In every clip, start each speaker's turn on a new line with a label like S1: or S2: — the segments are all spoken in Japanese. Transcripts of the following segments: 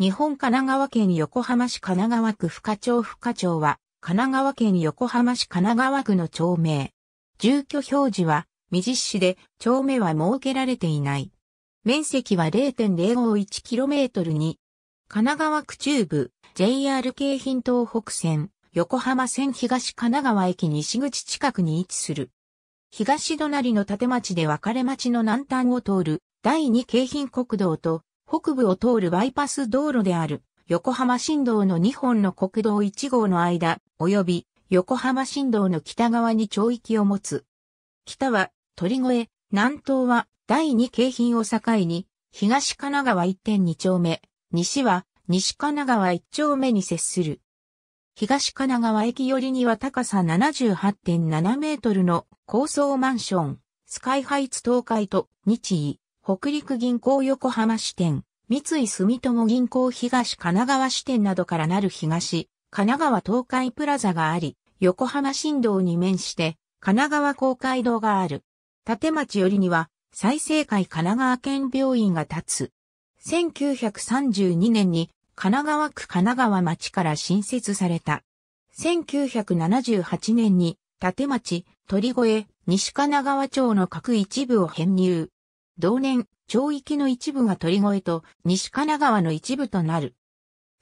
S1: 日本神奈川県横浜市神奈川区深町深町は、神奈川県横浜市神奈川区の町名。住居表示は、未実施で、町名は設けられていない。面積は 0.051km に、神奈川区中部、JR 京浜東北線、横浜線東神奈川駅西口近くに位置する。東隣の立町で分かれ町の南端を通る、第二京浜国道と北部を通るバイパス道路である、横浜新道の2本の国道1号の間、及び横浜新道の北側に町域を持つ。北は鳥越、南東は第2京浜を境に、東神奈川1 2丁目、西は西神奈川1丁目に接する。東神奈川駅寄りには高さ78.7メートルの高層マンション、スカイハイツ東海と日医、北陸銀行横浜支店、三井住友銀行東神奈川支店などからなる東、神奈川東海プラザがあり、横浜新道に面して、神奈川公会堂がある。立町寄りには、再生会神奈川県病院が立つ。1932年に、神奈川区神奈川町から新設された。1978年に、立町、鳥越、西神奈川町の各一部を編入。同年、町域の一部が鳥越と西神奈川の一部となる。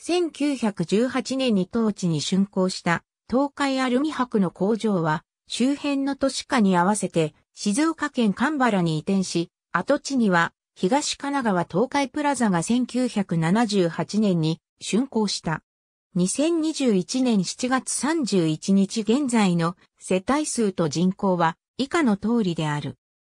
S1: 1918年に当地に竣工した東海アルミ箔の工場は周辺の都市化に合わせて静岡県神原に移転し、跡地には東神奈川東海プラザが1978年に竣工した。2021年7月31日現在の世帯数と人口は以下の通りである。